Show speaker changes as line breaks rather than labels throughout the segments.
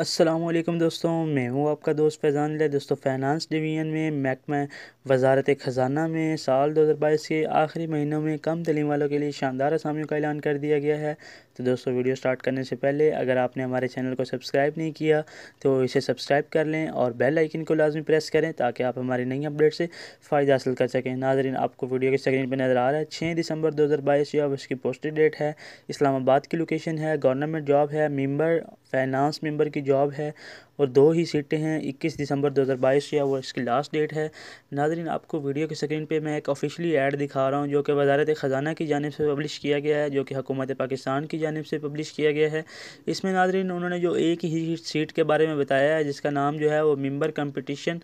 असलम दोस्तों मैं हूँ आपका दोस्त फैज़ान ले दोस्तों फाइनेंस डिवीज़न में महकमा वजारत ख़जाना में साल दो हज़ार बाईस के आखिरी महीनों में कम तलीम वालों के लिए शानदार आसामियों का ऐलान कर दिया गया है तो दोस्तों वीडियो स्टार्ट करने से पहले अगर आपने हमारे चैनल को सब्सक्राइब नहीं किया तो इसे सब्सक्राइब कर लें और बेल आइकन को लाजमी प्रेस करें ताकि आप हमारी नई अपडेट से फ़ायदा हासिल कर सकें नाजरीन आपको वीडियो की स्क्रीन पर नज़र आ रहा है छः दिसंबर दो हज़ार बाईस जो अब उसकी पोस्टेड डेट है इस्लामाबाद की लोकेशन है गवर्नमेंट जॉब है मेम्बर फाइनेंस मेम्बर की जॉब है और दो ही सीटें हैं इक्कीस दिसंबर दो हज़ार बाईस या वो इसकी लास्ट डेट है नाजरीन आपको वीडियो की स्क्रीन पे मैं एक ऑफिशियली ऐड दिखा रहा हूँ जो कि वजारत ख़जाना की जानब से पब्लिश किया गया है जो कि हकूमत पाकिस्तान की जानब से पब्लिश किया गया है इसमें नाजरीन उन्होंने जो एक ही सीट के बारे में बताया है जिसका नाम जो है वो member competition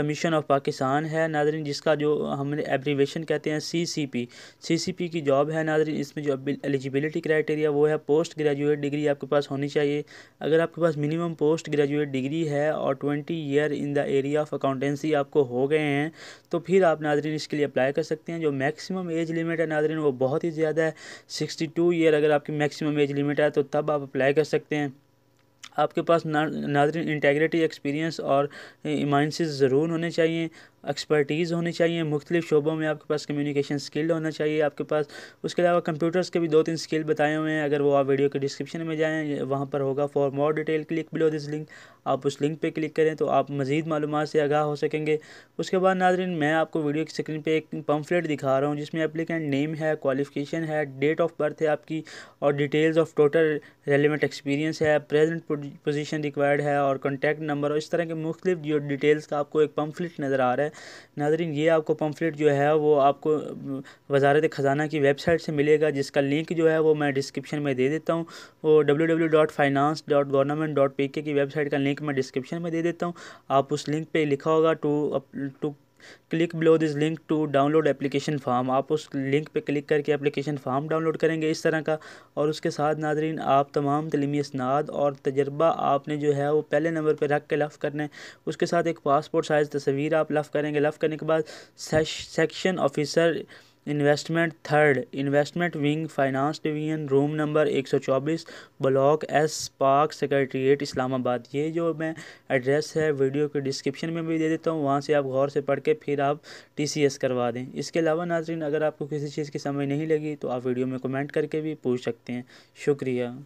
commission of Pakistan है नाजरीन जिसका जो हमने एब्रीवेशन कहते हैं C C P C C P की जॉब है नाजरीन इसमें जो एलिजिबिलिटी क्राइटेरिया वो है पोस्ट ग्रेजुएट डिग्री आपके पास होनी चाहिए अगर आपके पास minimum minimum post graduate degree है और twenty year in the area of accountancy आपको हो गए हैं तो फिर आप नाजरीन इसके लिए अप्लाई कर सकते हैं जो मैक्सिमम एज लिमिट है नाजरीन वो बहुत ही ज़्यादा है सिक्सटी टू ईयर अगर आपकी मैक्सिमम एज लिमिट है तो तब आप अप्लाई कर सकते हैं आपके पास ना नादरीन इंटेग्रिटी एक्सपीरियंस और इमाइंसिस ज़रूर होने चाहिए एक्सपर्टीज़ होनी चाहिए मुख्तलिफ़ शोबों में आपके पास कम्युनिकेशन स्किल होना चाहिए आपके पास उसके अलावा कंप्यूटर्स के भी दो तीन स्किल बताए हुए हैं अगर वो आप वीडियो के डिस्क्रिप्शन में जाएँ वहाँ पर होगा for more detail click below this link आप उस लिंक पर क्लिक करें तो आप मज़ीद मालूम से आगाह हो सकेंगे उसके बाद नाजरन मैं आपको वीडियो की स्क्रीन पर एक पम्फलेट दिखा रहा हूँ जिसमें अपलिकेंट नेम है क्वालिफिकेशन है डेट ऑफ बर्थ है आपकी और details of total relevant experience है प्रेजेंट पोजीशन रिक्वायर्ड है और कॉन्टैक्ट नंबर और इस तरह के मुख्तलिफ जो डिटेल्स का आपको एक पम्फलेट नज़र आ रहा है नाजरीन ये आपको पम्फलेट जो है वो आपको वजारत ख़जाना की वेबसाइट से मिलेगा जिसका लिंक जो है वो मैं डिस्क्रिप्शन में दे देता हूँ वो W W dot finance dot government dot P K की वेबसाइट का लिंक मैं डिस्क्रिप्शन में दे देता हूँ आप उस लिंक पर लिखा होगा to to click below this link to download application form आप उस लिंक पे क्लिक करके एप्लीकेशन फॉर्म डाउनलोड करेंगे इस तरह का और उसके साथ नाजरीन आप तमाम तलीमी इसनाद और तजर्बा आपने जो है वो पहले नंबर पर रख के लफ़ करना है उसके साथ एक पासपोर्ट साइज़ तस्वीर आप लफ़ करेंगे लफ़ करने के बाद section officer investment third investment wing finance division room number 124 block S park secretariat Islamabad ये जो मैं एड्रेस है वीडियो के डिस्क्रिप्शन में भी दे देता हूँ वहाँ से आप गौर से पढ़ के फिर आप टीसीएस करवा दें इसके अलावा नाजरीन अगर आपको किसी चीज़ की समझ नहीं लगी तो आप वीडियो में कमेंट करके भी पूछ सकते हैं शुक्रिया